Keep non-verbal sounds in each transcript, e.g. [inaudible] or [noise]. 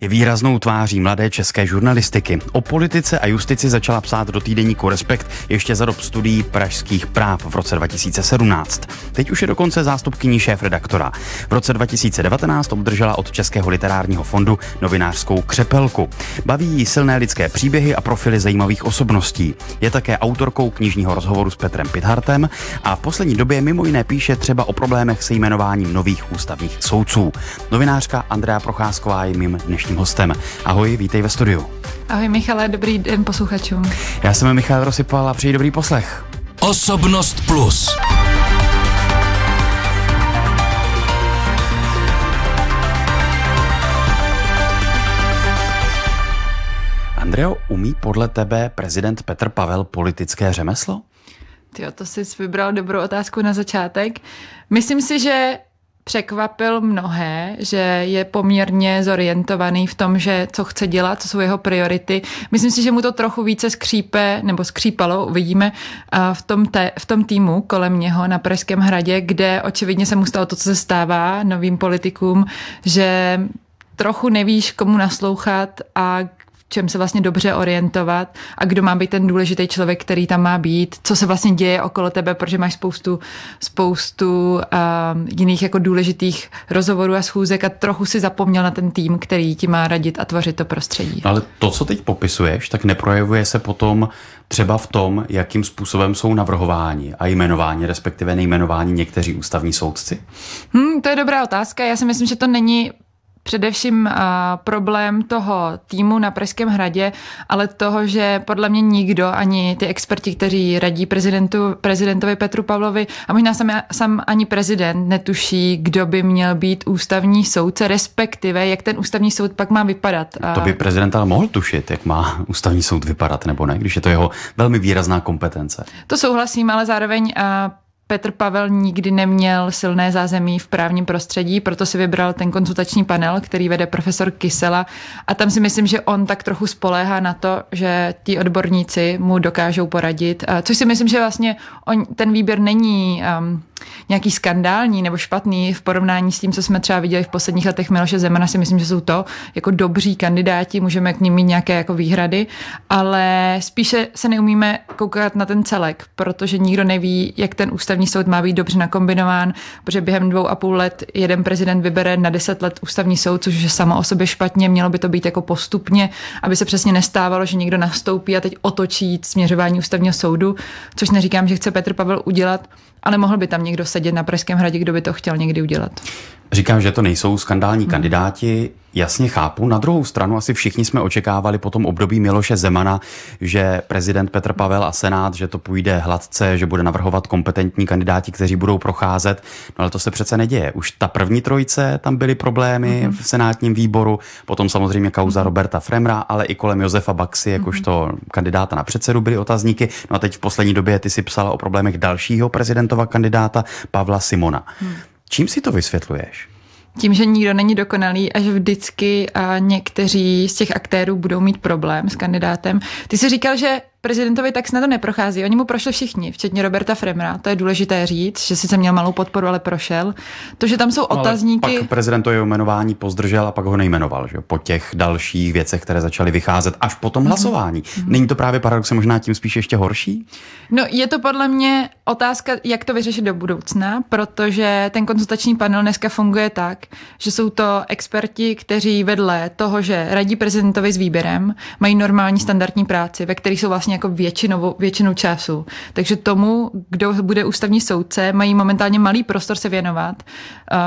je výraznou tváří mladé české žurnalistiky. O politice a justici začala psát do týdeníku Respekt ještě za dob studií pražských práv v roce 2017. Teď už je dokonce zástupkyní šéf redaktora. V roce 2019 obdržela od Českého literárního fondu novinářskou křepelku. Baví jí silné lidské příběhy a profily zajímavých osobností. Je také autorkou knižního rozhovoru s Petrem Pithartem a v poslední době mimo jiné píše třeba o problémech se jmenováním nových ústavních soudců. Novinářka Andrea Procházková je mým dnešním dnešním hostem. Ahoj, vítej ve studiu. Ahoj Michale, dobrý den posluchačům. Já jsem Michal Rosypal a přeji dobrý poslech. Osobnost Plus. Andreo, umí podle tebe prezident Petr Pavel politické řemeslo? Jo, to jsi vybral dobrou otázku na začátek. Myslím si, že překvapil mnohé, že je poměrně zorientovaný v tom, že co chce dělat, co jsou jeho priority. Myslím si, že mu to trochu více skřípe, nebo skřípalo, uvidíme, v tom, te, v tom týmu kolem něho na Pražském hradě, kde očividně se mu stalo to, co se stává novým politikům, že trochu nevíš, komu naslouchat a čem se vlastně dobře orientovat a kdo má být ten důležitý člověk, který tam má být, co se vlastně děje okolo tebe, protože máš spoustu, spoustu uh, jiných jako důležitých rozhovorů a schůzek a trochu si zapomněl na ten tým, který ti má radit a tvořit to prostředí. No ale to, co teď popisuješ, tak neprojevuje se potom třeba v tom, jakým způsobem jsou navrhováni a jmenováni, respektive nejmenováni někteří ústavní soudci? Hmm, to je dobrá otázka. Já si myslím, že to není především eh, problém toho týmu na Pražském hradě, ale toho, že podle mě nikdo, ani ty experti, kteří radí prezidentu, prezidentovi Petru Pavlovi a možná sam, sam ani prezident netuší, kdo by měl být ústavní soudce, respektive jak ten ústavní soud pak má vypadat. To by prezident ale mohl tušit, jak má ústavní soud vypadat, nebo ne, když je to jeho velmi výrazná kompetence. To souhlasím, ale zároveň eh, Petr Pavel nikdy neměl silné zázemí v právním prostředí, proto si vybral ten konzultační panel, který vede profesor Kysela a tam si myslím, že on tak trochu spoléhá na to, že ti odborníci mu dokážou poradit, což si myslím, že vlastně on, ten výběr není um, nějaký skandální nebo špatný v porovnání s tím, co jsme třeba viděli v posledních letech Miloše Zemana, si myslím, že jsou to jako dobří kandidáti, můžeme k ním mít nějaké jako výhrady, ale spíše se neumíme koukat na ten celek, protože nikdo neví, jak ten ústavní ústavní soud má být dobře nakombinován, protože během dvou a půl let jeden prezident vybere na deset let ústavní soud, což je samo o sobě špatně, mělo by to být jako postupně, aby se přesně nestávalo, že někdo nastoupí a teď otočí směřování ústavního soudu, což neříkám, že chce Petr Pavel udělat, ale mohl by tam někdo sedět na Pražském hradě, kdo by to chtěl někdy udělat. Říkám, že to nejsou skandální hmm. kandidáti, Jasně chápu. Na druhou stranu asi všichni jsme očekávali po tom období Miloše Zemana, že prezident Petr Pavel a Senát, že to půjde hladce, že bude navrhovat kompetentní kandidáti, kteří budou procházet. No ale to se přece neděje. Už ta první trojice, tam byly problémy mm-hmm. v senátním výboru, potom samozřejmě kauza mhm. Roberta Fremra, ale i kolem Josefa Baxi, jakožto mm-hmm. kandidáta na předsedu, byly otazníky. No a teď v poslední době ty si psala o problémech dalšího prezidentova kandidáta Pavla Simona. Mm. Čím si to vysvětluješ? tím, že nikdo není dokonalý a že vždycky a někteří z těch aktérů budou mít problém s kandidátem. Ty jsi říkal, že Prezidentovi tak snad to neprochází. Oni mu prošli všichni, včetně Roberta Fremra. To je důležité říct, že sice měl malou podporu, ale prošel. To, že tam jsou no, otazníky. pak prezident to jeho jmenování pozdržel a pak ho nejmenoval, že po těch dalších věcech, které začaly vycházet až po tom mhm. hlasování. Mm-hmm. Není to právě paradoxem možná tím spíš ještě horší? No, je to podle mě otázka, jak to vyřešit do budoucna, protože ten konzultační panel dneska funguje tak, že jsou to experti, kteří vedle toho, že radí prezidentovi s výběrem, mají normální standardní práci, ve kterých jsou vlastně vlastně jako většinou, většinu času. Takže tomu, kdo bude ústavní soudce, mají momentálně malý prostor se věnovat.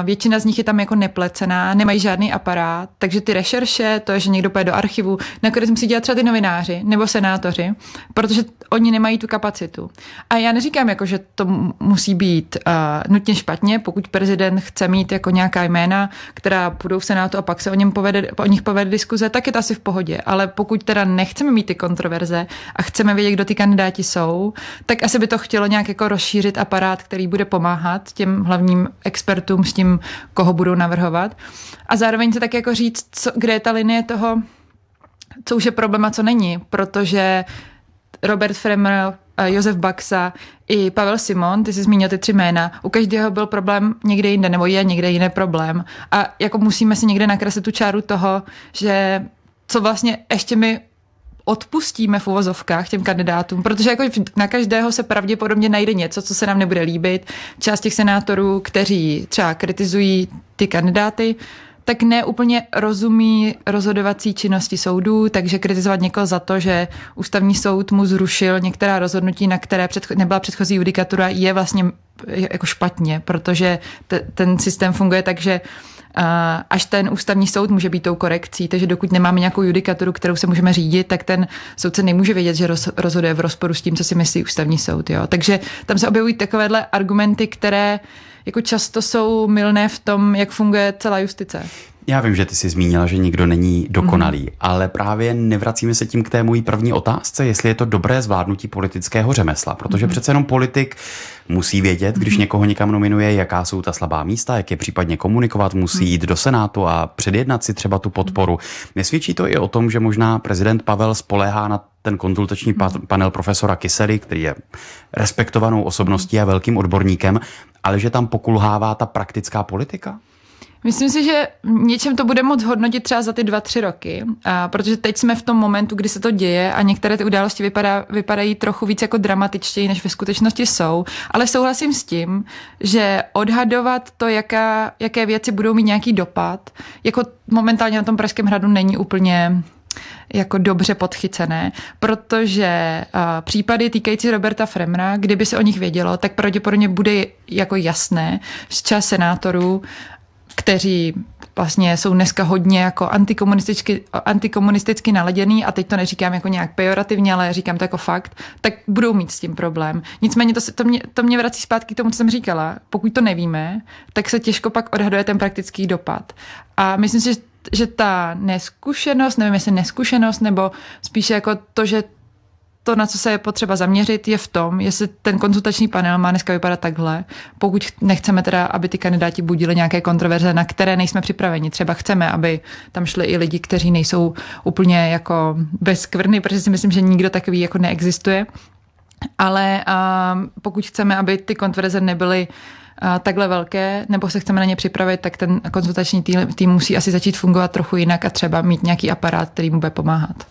Většina z nich je tam jako neplecená, nemají žádný aparát, takže ty rešerše, to je, že někdo půjde do archivu, nakonec musí dělat třeba ty novináři nebo senátoři, protože oni nemají tu kapacitu. A já neříkám, jako, že to musí být uh, nutně špatně, pokud prezident chce mít jako nějaká jména, která půjdou v Senátu a pak se o, něm povede, o nich povede diskuze, tak je to asi v pohodě. Ale pokud teda nechceme mít ty kontroverze a chceme vědět, kdo ty kandidáti jsou, tak asi by to chtělo nějak jako rozšířit aparát, který bude pomáhat těm hlavním expertům s tím, koho budou navrhovat. A zároveň se tak jako říct, co, kde je ta linie toho, co už je problém a co není, protože Robert Fremer, eh, Josef Baxa i Pavel Simon, ty jsi zmínil ty tři jména, u každého byl problém někde jinde, nebo je někde jiný problém. A jako musíme si někde nakreslit tu čáru toho, že co vlastně ještě my odpustíme v uvozovkách těm kandidátům, protože jako na každého se pravděpodobně najde něco, co se nám nebude líbit. Část těch senátorů, kteří třeba kritizují ty kandidáty, tak neúplně rozumí rozhodovací činnosti soudů, takže kritizovat někoho za to, že ústavní soud mu zrušil některá rozhodnutí, na které předcho- nebyla předchozí judikatura, je vlastně jako špatně, protože te- ten systém funguje tak, že uh, Eh, až ten ústavní soud může být tou korekcí. Takže dokud nemáme nějakou judikaturu, kterou se můžeme řídit, tak ten soudce nemůže vědět, že rozhoduje v rozporu s tím, co si myslí ústavní soud. Jo. Takže tam se objevují takovéhle argumenty, které jako často jsou milné v tom, jak funguje celá justice. Já vím, že ty jsi zmínila, že nikdo není dokonalý, mm. ale právě nevracíme se tím k té mojí první otázce, jestli je to dobré zvládnutí politického řemesla, protože mm. přece jenom politik musí vědět, když mm. někoho někam nominuje, jaká jsou ta slabá místa, jak je případně komunikovat, musí mhm. jít do Senátu a předjednat si třeba tu podporu. Mhm. Nesvědčí to i o tom, že možná prezident Pavel spolehá na ten konzultační mhm. panel profesora Kisely, který je respektovanou osobností a velkým odborníkem, ale že tam pokulhává ta praktická politika? Myslím si, že něčem to bude moc hodnotit třeba za ty dva, tři roky, a protože teď jsme v tom momentu, kdy se to děje a některé ty události vypadá, vypadají trochu víc jako dramatičtěji, než ve skutečnosti jsou, ale souhlasím s tím, že odhadovat to, jaká, jaké věci budou mít nějaký dopad, jako momentálně na tom Pražském hradu není úplně jako dobře podchycené, protože uh, případy týkající Roberta Fremra, kdyby se o nich vědělo, tak pravděpodobně bude jako jasné z čas senátorů kteří vlastně jsou dneska hodně jako antikomunisticky, antikomunisticky naladěný a teď to neříkám jako nějak pejorativně, ale říkám to jako fakt, tak budou mít s tím problém. Nicméně to, se, to, mě, to mě vrací zpátky k tomu, co jsem říkala. Pokud to nevíme, tak se těžko pak odhaduje ten praktický dopad. A myslím si, že že ta neskušenost, nevím jestli neskušenost, nebo spíše jako to, že to, na co se je potřeba zaměřit, je v tom, jestli ten konzultační panel má dneska vypadat takhle. Pokud nechceme teda, aby ty kandidáti budili nějaké kontroverze, na které nejsme připraveni. Třeba chceme, aby tam šli i lidi, kteří nejsou úplně jako bezkvrny, protože si myslím, že nikdo takový jako neexistuje. Ale um, pokud chceme, aby ty kontroverze nebyly a takhle velké, nebo se chceme na ně připravit, tak ten konzultační tým, tým musí asi začít fungovat trochu jinak a třeba mít nějaký aparát, který mu bude pomáhat.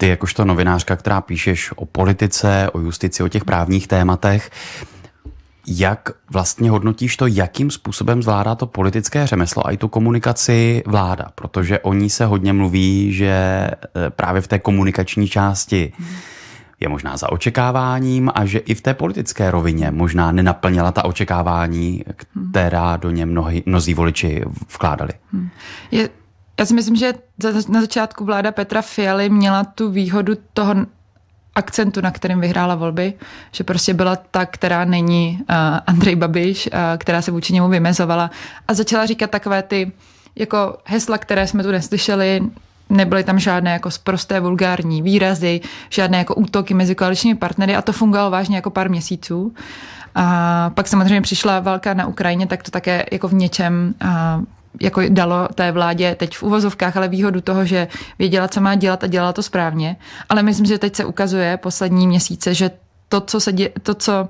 Ty jakožto novinářka, která píšeš o politice, o justici, o těch právních tématech, jak vlastně hodnotíš to, jakým způsobem zvládá to politické řemeslo a i tu komunikaci vláda? Protože o ní se hodně mluví, že e, právě v té komunikační části je možná za očekáváním a že i v té politické rovině možná nenaplnila ta očekávání, která do ně mnohy, mnozí voliči vkládali. Je já si myslím, že na začátku vláda Petra Fialy měla tu výhodu toho akcentu, na kterém vyhrála volby, že prostě byla ta, která není uh, Andrej Babiš, uh, která se vůči němu vymezovala a začala říkat takové ty jako hesla, které jsme tu neslyšeli, nebyly tam žádné jako sprosté vulgární výrazy, žádné jako útoky mezi koaličními partnery a to fungovalo vážně jako pár měsíců. A pak samozřejmě přišla válka na Ukrajině, tak to také jako v něčem eh, jako dalo té vládě teď v uvozovkách, ale výhodu toho, že věděla, co má dělat a dělala to správně. Ale myslím, že teď se ukazuje poslední měsíce, že to, co se dě, to, co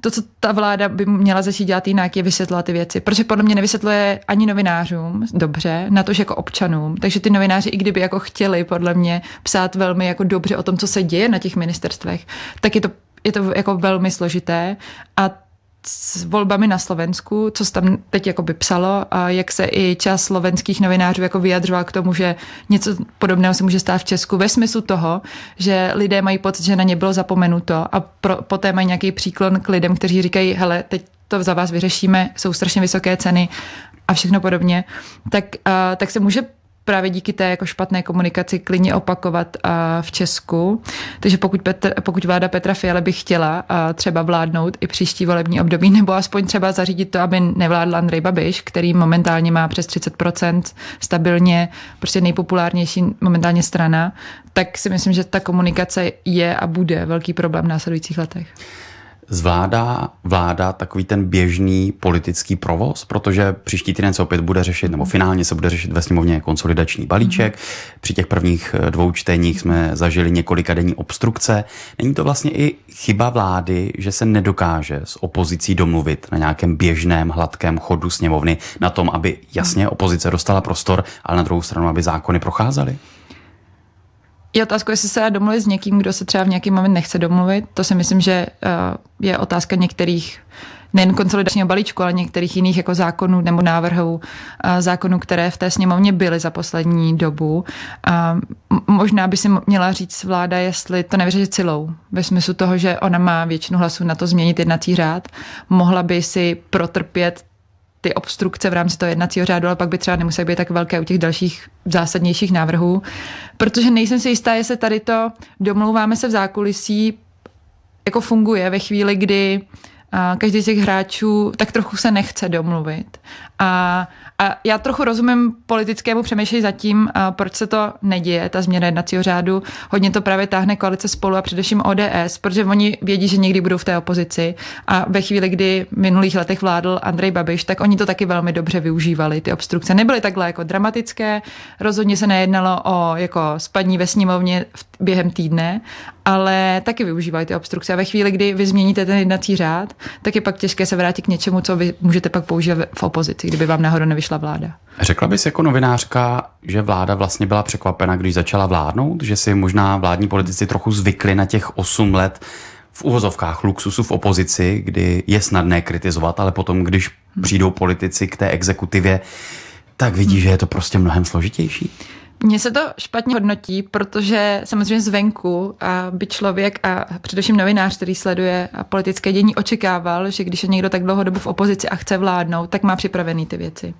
to, co ta vláda by měla začít dělat jinak, je vysvětlovat ty věci. Protože podle mě nevysvětluje ani novinářům dobře, na tož jako občanům. Takže ty novináři, i kdyby jako chtěli podle mě psát velmi jako dobře o tom, co se děje na těch ministerstvech, tak je to, je to jako velmi složité a s volbami na Slovensku, co se tam teď jakoby psalo a jak se i část slovenských novinářů jako vyjadřoval k tomu, že něco podobného se může stát v Česku ve smyslu toho, že lidé mají pocit, že na ně bylo zapomenuto a pro, poté mají nějaký příklon k lidem, kteří říkají, hele, teď to za vás vyřešíme, jsou strašně vysoké ceny a všechno podobně, tak, uh, tak se může právě díky té jako špatné komunikaci klidně opakovat v Česku. Takže pokud, Petr, pokud vláda Petra Fiala by chtěla třeba vládnout i příští volební období, nebo aspoň třeba zařídit to, aby nevládl Andrej Babiš, který momentálně má přes 30% stabilně, prostě nejpopulárnější momentálně strana, tak si myslím, že ta komunikace je a bude velký problém v následujících letech zvládá vláda takový ten běžný politický provoz, protože příští týden se opět bude řešit, nebo finálně se bude řešit ve sněmovně konsolidační balíček. Mhm. Při těch prvních eh, dvou čteních jsme zažili několika denní obstrukce. Není to vlastně i chyba vlády, že se nedokáže s opozicí domluvit na nějakém běžném hladkém chodu sněmovny, na tom, aby jasně mhm. opozice dostala prostor, ale na druhou stranu, aby zákony procházely? je otázka, jestli se domluvit s někým, kdo se třeba v nějaký moment nechce domluvit. To si myslím, že eh, je otázka některých nejen konsolidačního balíčku, ale některých jiných jako zákonů nebo návrhů eh, zákonů, které v té sněmovně byly za poslední dobu. A eh, možná by si měla říct vláda, jestli to nevěří silou, ve smyslu toho, že ona má většinu hlasů na to změnit jednací řád, mohla by si protrpět ty obstrukce v rámci toho jednacího řádu, ale pak by třeba nemusely být tak velké u těch dalších zásadnějších návrhů, protože nejsem si jistá, jestli tady to domlouváme se v zákulisí jako funguje ve chvíli, kdy každý z těch hráčů tak trochu se nechce domluvit. A, a já trochu rozumím politickému přemýšlení zatím, proč se to neděje, ta změna jednacího řádu. Hodně to právě táhne koalice spolu a především ODS, protože oni vědí, že někdy budou v té opozici. A ve chvíli, kdy v minulých letech vládl Andrej Babiš, tak oni to taky velmi dobře využívali, ty obstrukce. Nebyly takhle jako dramatické, rozhodně se nejednalo o jako spadní ve sněmovně v během týdne, ale taky využívají ty obstrukce. A ve chvíli, kdy vy změníte ten jednací řád, tak je pak těžké se vrátit k něčemu, co vy můžete pak použít v opozici, kdyby vám náhodou nevyšla vláda. Řekla bys jako novinářka, že vláda vlastně byla překvapena, když začala vládnout, že si možná vládní politici trochu zvykli na těch 8 let v uvozovkách luxusu v opozici, kdy je snadné kritizovat, ale potom, když hmm. přijdou politici k té exekutivě, tak vidí, hmm. že je to prostě mnohem složitější. Mně se to špatně hodnotí, protože samozřejmě zvenku a by člověk a především novinář, který sleduje politické dění, očekával, že když je někdo tak dlouho dobu v opozici a chce vládnout, tak má připravený ty věci.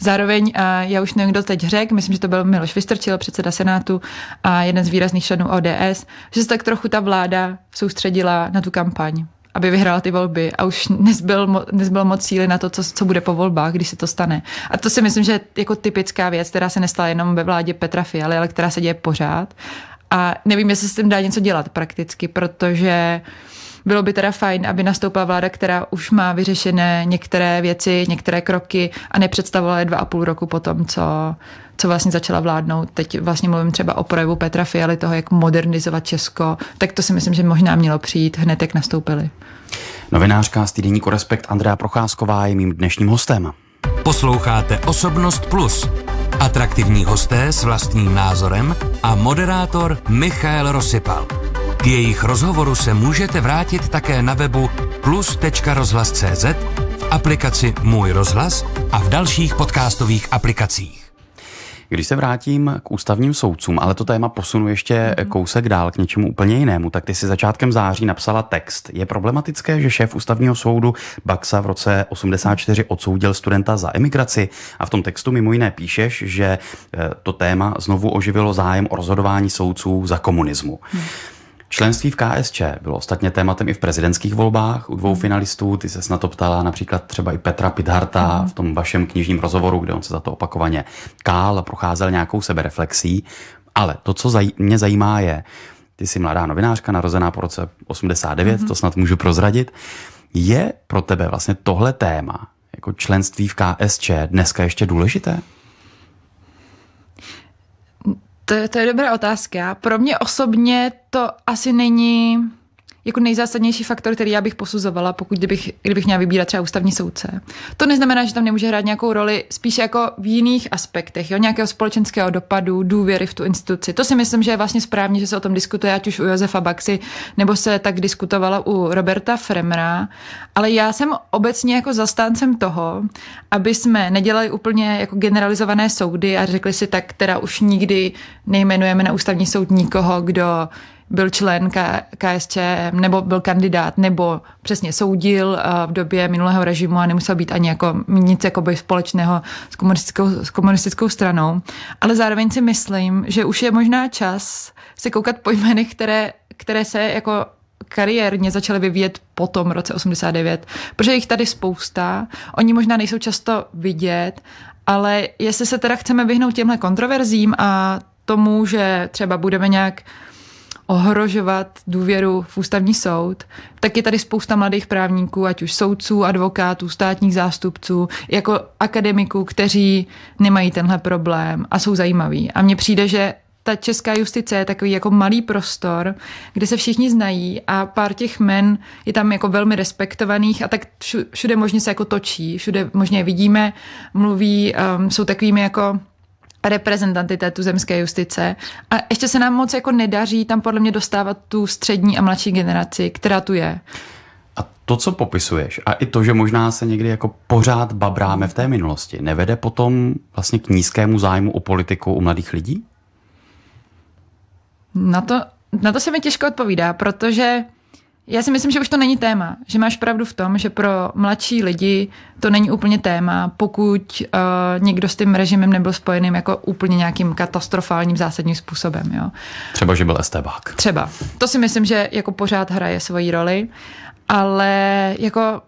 Zároveň, a já už nevím, kdo teď řekl, myslím, že to byl Miloš Vystrčil, předseda Senátu a jeden z výrazných členů ODS, že se tak trochu ta vláda soustředila na tu kampaň aby vyhrál ty volby a už nezbyl, nezbyl moc síly na to, co, co bude po volbách, když se to stane. A to si myslím, že je jako typická věc, která se nestala jenom ve vládě Petra Fialy, ale která se děje pořád. A nevím, jestli se s tím dá něco dělat prakticky, protože uh, bylo by teda fajn, aby nastoupila vláda, která už má vyřešené některé věci, některé kroky a nepředstavovala je dva a půl roku potom, co, co vlastně začala vládnout. Teď vlastně mluvím třeba o projevu Petra Fialy, toho, jak modernizovat Česko, tak to si myslím, že možná mělo přijít hned, jak nastoupili. Novinářka z týdeníku Respekt Andrea Procházková je mým dnešním hostem. Posloucháte Osobnost Plus. Atraktivní hosté s vlastním názorem a moderátor Michal Rosypal. K jejich rozhovoru se můžete vrátit také na webu plus.rozhlas.cz, v aplikaci Můj rozhlas a v dalších podcastových aplikacích. Když se vrátím k ústavním soudcům, ale to téma posunu ještě mhm. kousek dál k něčemu úplně jinému, tak ty si začátkem září napsala text. Je problematické, že šéf ústavního soudu Baxa v roce 84 odsoudil studenta za emigraci a v tom textu mimo jiné píšeš, že eh, to téma znovu oživilo zájem o rozhodování soudců za komunismu. Hmm. Členství v KSČ bylo ostatně tématem i v prezidentských volbách u dvou mhm. finalistů. Ty se na to ptala například třeba i Petra Pidharta mhm. v tom vašem knižním rozhovoru, kde on se za to opakovaně kál a procházel nějakou sebereflexí. Ale to, co zaj- mě zajímá, je, ty jsi mladá novinářka, narozená po roce 89, mm to snad můžu prozradit. Je pro tebe vlastně tohle téma, jako členství v KSČ, dneska ještě důležité? To, je to je dobrá otázka. Pro mě osobně to asi není jako nejzásadnější faktor, který já bych posuzovala, pokud kdybych, kdybych měla vybírat třeba ústavní soudce. To neznamená, že tam nemůže hrát nějakou roli, spíše jako v jiných aspektech, jo? nějakého společenského dopadu, důvěry v tu instituci. To si myslím, že je vlastně správně, že se o tom diskutuje, ať už u Josefa Baxi, nebo se tak diskutovala u Roberta Fremra. Ale já jsem obecně jako zastáncem toho, aby jsme nedělali úplně jako generalizované soudy a řekli si tak, teda už nikdy nejmenujeme na ústavní soud nikoho, kdo byl člen K- KSČM, nebo byl kandidát, nebo přesně soudil eh, v době minulého režimu a nemusel být ani jako nic jako by společného s komunistickou, s komunistickou stranou. Ale zároveň si myslím, že už je možná čas se koukat po jménech, které, které se jako kariérně začaly vyvíjet po tom roce 89, protože jich tady spousta, oni možná nejsou často vidět, ale jestli se teda chceme vyhnout těmhle kontroverzím a tomu, že třeba budeme nějak uh, ohrožovat důvěru v ústavní soud, tak je tady spousta mladých právníků, ať už soudců, advokátů, státních zástupců, jako akademiků, kteří nemají tenhle problém a jsou zajímaví. A mně přijde, že ta česká justice je takový jako malý prostor, kde se všichni znají a pár těch men je tam jako velmi respektovaných a tak všude možně se jako točí, všude možně je vidíme, mluví, um, jsou takovými jako reprezentanty té tuzemské justice. A ještě se nám moc jako nedaří tam podle mě dostávat tu střední a mladší generaci, která tu je. A to, co popisuješ, a i to, že možná se někdy jako pořád babráme v té minulosti, nevede potom vlastně k nízkému zájmu o politiku u mladých lidí? Na to, na to se mi těžko odpovídá, protože já si myslím, že už to není téma, že máš pravdu v tom, že pro mladší lidi to není úplně téma, pokud uh, někdo s tím režimem nebyl spojeným jako úplně nějakým katastrofálním zásadním způsobem. Jo. Třeba, že byl estebák. Třeba. To si myslím, že jako pořád hraje svoji roli, ale jako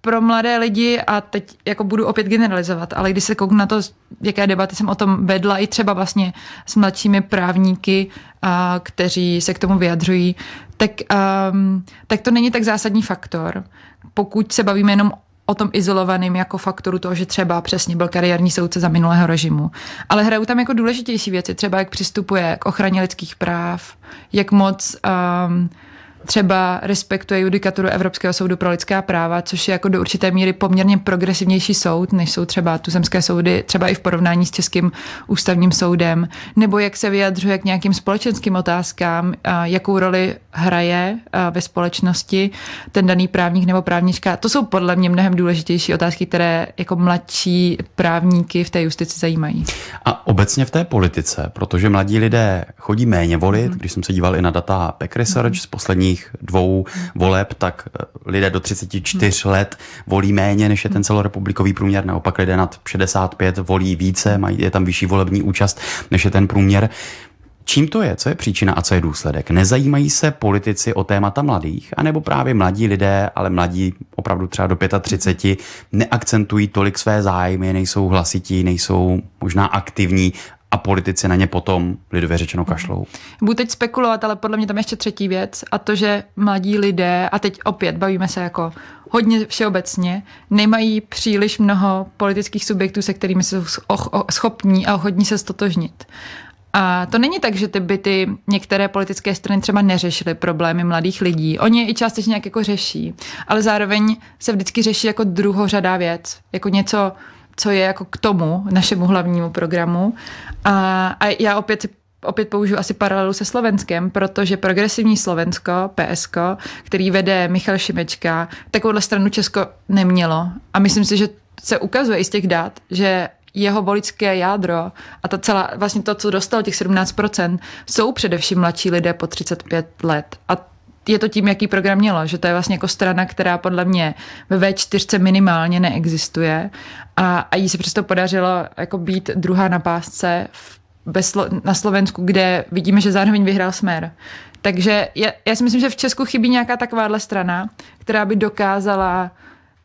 pro mladé lidi, a teď jako budu opět generalizovat, ale když se kouknu na to, jaké debaty jsem o tom vedla i třeba vlastně s mladšími právníky, a, kteří se k tomu vyjadřují, tak, um, tak to není tak zásadní faktor, pokud se bavíme jenom o tom izolovaným jako faktoru toho, že třeba přesně byl kariérní soudce za minulého režimu. Ale hrajou tam jako důležitější věci, třeba jak přistupuje k ochraně lidských práv, jak moc um, třeba respektuje judikaturu Evropského soudu pro lidská práva, což je jako do určité míry poměrně progresivnější soud, než jsou třeba tuzemské soudy, třeba i v porovnání s Českým ústavním soudem, nebo jak se vyjadřuje k nějakým společenským otázkám, jakou roli hraje ve společnosti ten daný právník nebo právnička. To jsou podle mě mnohem důležitější otázky, které jako mladší právníky v té justici zajímají. A obecně v té politice, protože mladí lidé chodí méně volit, hmm. když jsem se díval i na data Pek Research hmm. z poslední posledních dvou voleb, tak eh, lidé do 34 hmm. let volí méně, než je ten celorepublikový průměr. Naopak lidé nad 65 volí více, mají, je tam vyšší volební účast, než je ten průměr. Čím to je? Co je příčina a co je důsledek? Nezajímají se politici o témata mladých, anebo právě mladí lidé, ale mladí opravdu třeba do 35, neakcentují tolik své zájmy, nejsou hlasití, nejsou možná aktivní a politici na ně potom lidově řečeno kašlou. Budu teď spekulovat, ale podle mě tam ještě třetí věc a to, že mladí lidé, a teď opět bavíme se jako hodně všeobecně, nemají příliš mnoho politických subjektů, se kterými jsou schopní a hodní se stotožnit. A to není tak, že ty by ty některé politické strany třeba neřešily problémy mladých lidí. Oni je i částečně nějak jako řeší, ale zároveň se vždycky řeší jako druhořadá věc, jako něco, co je jako k tomu našemu hlavnímu programu. A, a já opět opět použiju asi paralelu se Slovenskem, protože progresivní Slovensko, PSK, který vede Michal Šimečka, takovouhle stranu Česko nemělo. A myslím si, že se ukazuje i z těch dat, že jeho voličské jádro a ta celá, vlastně to, co dostal těch 17%, jsou především mladší lidé po 35 let. A je to tím, jaký program měla, že to je vlastně jako strana, která podle mě ve V4 minimálně neexistuje a, a jí se přesto podařilo jako být druhá na pásce v, bez, na Slovensku, kde vidíme, že zároveň vyhrál Smer. Takže já, já si myslím, že v Česku chybí nějaká takováhle strana, která by dokázala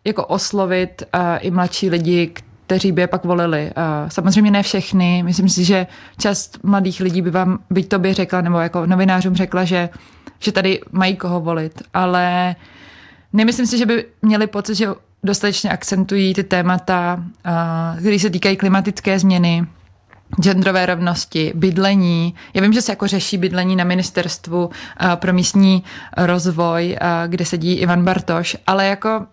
jako oslovit uh, i mladší lidi, kteří by je pak volili. Uh, samozřejmě ne všechny. Myslím si, že část mladých lidí by vám, byť tobě řekla, nebo jako novinářům řekla, že uh, že tady mají koho volit, ale nemyslím si, že by měli pocit, že dostatečně akcentují ty témata, eh, které se týkají klimatické změny, genderové rovnosti, bydlení. Já vím, že se jako řeší bydlení na ministerstvu eh, pro místní rozvoj, eh, kde sedí Ivan Bartoš, ale jako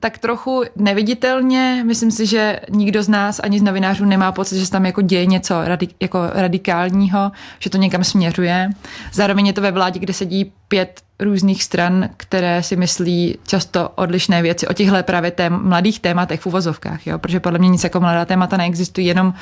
tak trochu neviditelně. Myslím si, že nikdo z nás ani z novinářů nemá pocit, že se tam jako děje něco radi- jako radikálního, že to někam směřuje. Zároveň je to ve vládě, kde sedí pět různých stran, které si myslí často odlišné věci o těchto právě tém, mladých tématech v uvozovkách, jo? protože podle mě nic jako mladá témata neexistují, jenom uh,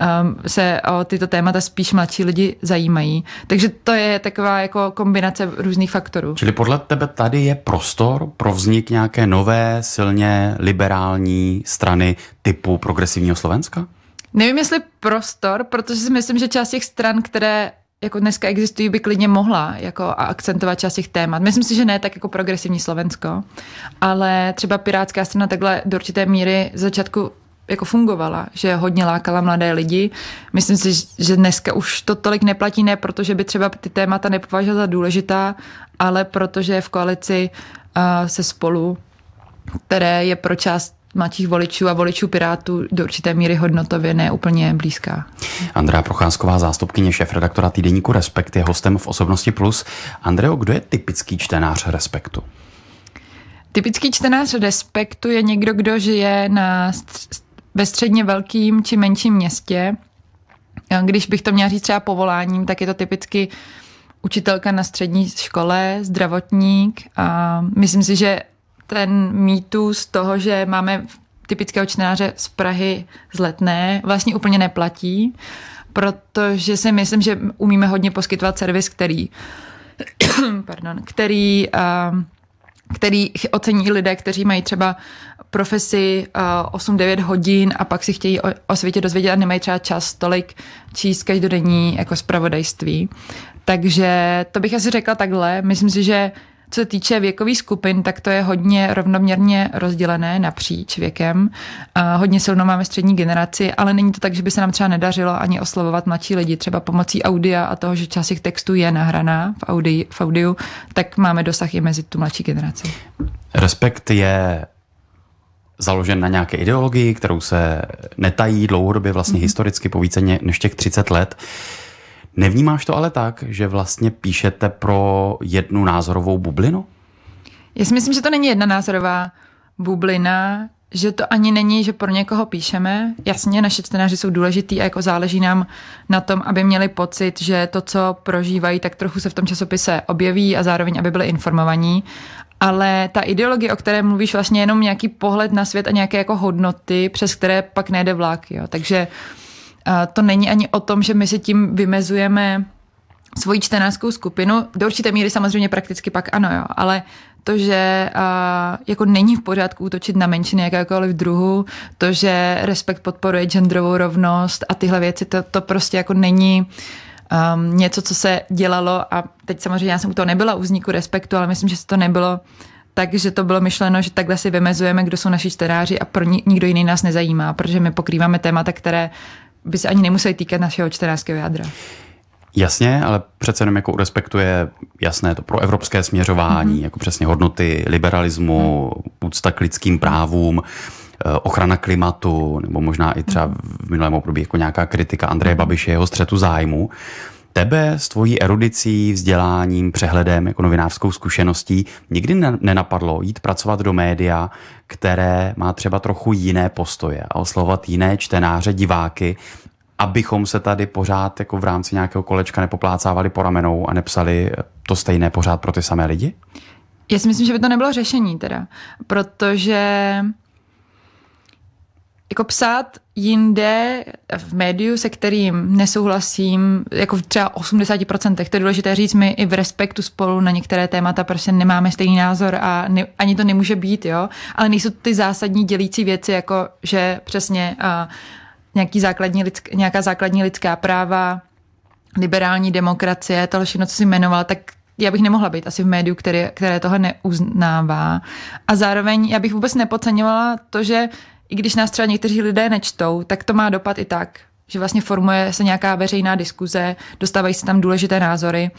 um, se o tyto témata spíš mladší lidi zajímají. Takže to je taková jako kombinace různých faktorů. Čili podle tebe tady je prostor pro vznik nějaké nové, silně liberální strany typu progresivního Slovenska? Nevím, jestli prostor, protože si myslím, že část těch stran, které jako dneska existují, by klidně mohla jako a akcentovat část těch témat. Myslím si, že ne tak jako progresivní Slovensko, ale třeba Pirátská strana takhle do určité míry začátku jako fungovala, že hodně lákala mladé lidi. Myslím si, že dneska už to tolik neplatí, ne protože by třeba ty témata nepovažovala za důležitá, ale protože je v koalici uh, se spolu, které je pro část mladších voličů a voličů Pirátů do určité míry hodnotově úplně blízká. Andrea Procházková, zástupkyně šéf-redaktora týdeníku Respekt, je hostem v Osobnosti Plus. Andreo, kdo je typický čtenář Respektu? Typický čtenář Respektu je někdo, kdo žije na ve středně velkým či menším městě, když bych to měla říct třeba povoláním, tak je to typicky učitelka na střední škole, zdravotník a myslím si, že ten mýtus toho, že máme typického čtenáře z Prahy z Letné, vlastně úplně neplatí, protože si myslím, že umíme hodně poskytovat servis, který, [coughs] pardon, který uh, který ocení lidé, kteří mají třeba profesi 8-9 eh, hodin a pak si chtějí o, světě dozvědět a nemají třeba čas tolik číst každodenní jako zpravodajství. Takže to bych asi řekla takhle. Myslím si, že co se týče věkových skupin, tak to je hodně rovnoměrně rozdělené napříč věkem. Hodně silnou máme střední generaci, ale není to tak, že by se nám třeba nedařilo ani oslovovat mladší lidi, třeba pomocí audia a toho, že část těch textů je nahraná v, audi, v audiu, tak máme dosah i mezi tu mladší generaci. Respekt je založen na nějaké ideologii, kterou se netají dlouhodobě, vlastně mm-hmm. historicky po více než těch 30 let. Uh, Nevnímáš to ale tak, že vlastně píšete pro jednu názorovou bublinu? Já si myslím, že to není jedna názorová bublina, že to ani není, že pro někoho píšeme. Jasně, naše čtenáři jsou důležitý a jako záleží nám na tom, aby měli pocit, že to, co prožívají, tak trochu se v tom časopise objeví a zároveň, aby byli informovaní. Ale ta ideologie, o které mluvíš, vlastně jenom nějaký pohled na svět a nějaké jako hodnoty, přes které pak nejde vlák. Jo. Takže to není ani o tom, že my si tím vymezujeme svoji čtenářskou skupinu. Do určité míry samozřejmě prakticky pak ano, jo, ale to, že uh, jako není v pořádku útočit na menšiny jakékoliv druhu, to, že respekt podporuje genderovou rovnost a tyhle věci, to, to prostě jako není um, něco, co se dělalo a teď samozřejmě já jsem u toho nebyla u vzniku respektu, ale myslím, že se to nebylo takže to bylo myšleno, že takhle si vymezujeme, kdo jsou naši čtenáři a pro ni- nikdo jiný nás nezajímá, protože my pokrýváme témata, které by se ani nemuseli týkat našeho čtenářského jádra. Jasně, ale přece jenom jako respektuje jasné to pro evropské směřování, mm-hmm. jako přesně hodnoty liberalismu, mm úcta k lidským právům, eh, ochrana klimatu, nebo možná i třeba v minulém období jako nějaká kritika Andreje mhm. Babiše, jeho střetu zájmu. Tebe s tvojí erudicí, vzděláním, přehledem, jako novinářskou zkušeností nikdy nenapadlo jít pracovat do média, které má třeba trochu jiné postoje a oslovovat jiné čtenáře, diváky, abychom se tady pořád jako v rámci nějakého kolečka nepoplácávali po ramenou a nepsali to stejné pořád pro ty samé lidi? Já si myslím, že by to nebylo řešení teda, protože jako psát jinde v médiu, se kterým nesouhlasím, jako v třeba 80%, to je důležité říct, my i v respektu spolu na některé témata prostě nemáme stejný názor a ne, ani to nemůže být, jo, ale nejsou ty zásadní dělící věci, jako že přesně uh, nějaký základní lidsk, nějaká základní lidská práva, liberální demokracie, tohle všechno, co jsi jmenoval, tak já bych nemohla být asi v médiu, které, které toho neuznává. A zároveň já bych vůbec nepodceňovala to, že i když nás třeba někteří lidé nečtou, tak to má dopad i tak že vlastně formuje se nějaká veřejná diskuze, dostávají se tam důležité názory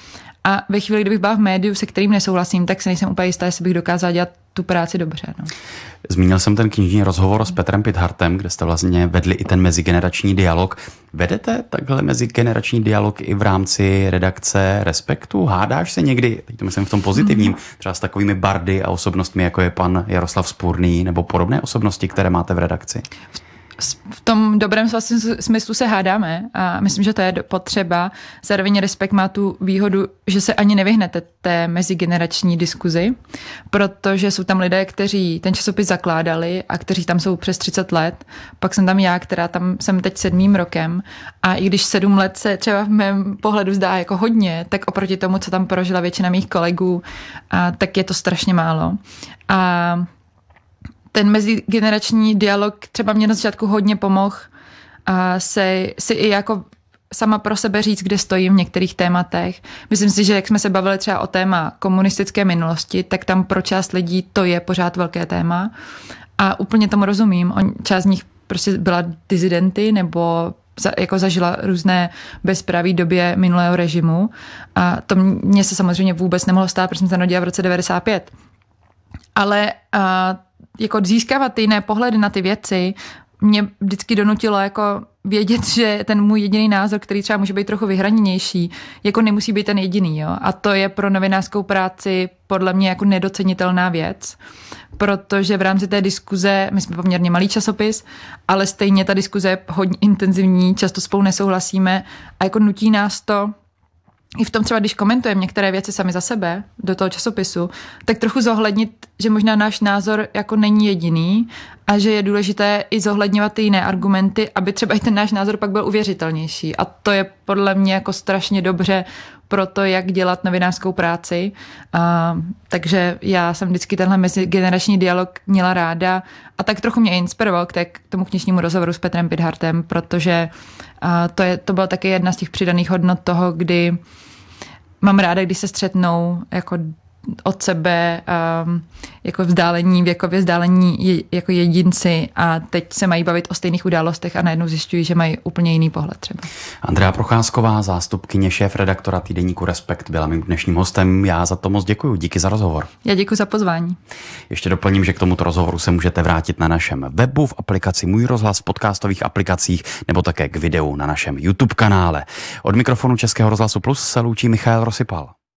a ve chvíli, kdybych byla v médiu, se kterým nesouhlasím, tak se nejsem úplně jistá, jestli bych dokázala dělat tu práci dobře. No. Zmínil jsem ten knižní rozhovor s Petrem Pithartem, kde jste vlastně vedli i ten mezigenerační dialog. Vedete takhle mezigenerační dialog i v rámci redakce Respektu? Hádáš se někdy, teď to myslím v tom pozitivním, mhm. třeba s takovými bardy a osobnostmi, jako je pan Jaroslav Spurný nebo podobné osobnosti, které máte v redakci? V v tom dobrém smyslu se hádáme a myslím, že to je potřeba. Zároveň respekt má tu výhodu, že se ani nevyhnete té mezigenerační diskuzi, protože jsou tam lidé, kteří ten časopis zakládali a kteří tam jsou přes 30 let. Pak jsem tam já, která tam jsem teď sedmým rokem a i když sedm let se třeba v mém pohledu zdá jako hodně, tak oproti tomu, co tam prožila většina mých kolegů, a, tak je to strašně málo. A ten mezigenerační dialog třeba mě na začátku hodně pomohl a se, si i jako sama pro sebe říct, kde stojím v některých tématech. Myslím si, že jak jsme se bavili třeba o téma komunistické minulosti, tak tam pro část lidí to je pořád velké téma. A úplně tomu rozumím. On, část z nich prostě byla dizidenty nebo za, jako zažila různé bezpraví době minulého režimu. A to mě se samozřejmě vůbec nemohlo stát, protože jsem se narodila v roce 95. Ale a, jako získávat jiné pohledy na ty věci mě vždycky donutilo jako vědět, že ten můj jediný názor, který třeba může být trochu vyhraněnější, jako nemusí být ten jediný. Jo? A to je pro novinářskou práci podle mě jako nedocenitelná věc, protože v rámci té diskuze, my jsme poměrně malý časopis, ale stejně ta diskuze je hodně intenzivní, často spolu nesouhlasíme a jako nutí nás to i v tom třeba, když komentujeme některé věci sami za sebe do toho časopisu, tak trochu zohlednit, že možná náš názor jako není jediný a že je důležité i zohledňovat ty jiné argumenty, aby třeba i ten náš názor pak byl uvěřitelnější. A to je podle mě jako strašně dobře pro to, jak dělat novinářskou práci. A, takže já jsem vždycky tenhle mezigenerační dialog měla ráda a tak trochu mě inspiroval k, té, k tomu knižnímu rozhovoru s Petrem Pidhartem, protože a, to, je, to byla také jedna z těch přidaných hodnot toho, kdy mám ráda, když se střetnou jako od sebe um, jako vzdálení, věkově vzdálení je, jako jedinci a teď se mají bavit o stejných událostech a najednou zjišťují, že mají úplně jiný pohled třeba. Andrea Procházková, zástupkyně šéf redaktora týdeníku Respekt, byla mým dnešním hostem. Já za to moc děkuji. Díky za rozhovor. Já děkuji za pozvání. Ještě doplním, že k tomuto rozhovoru se můžete vrátit na našem webu, v aplikaci Můj rozhlas, v podcastových aplikacích nebo také k videu na našem YouTube kanále. Od mikrofonu Českého rozhlasu Plus se loučí Michal Rosypal.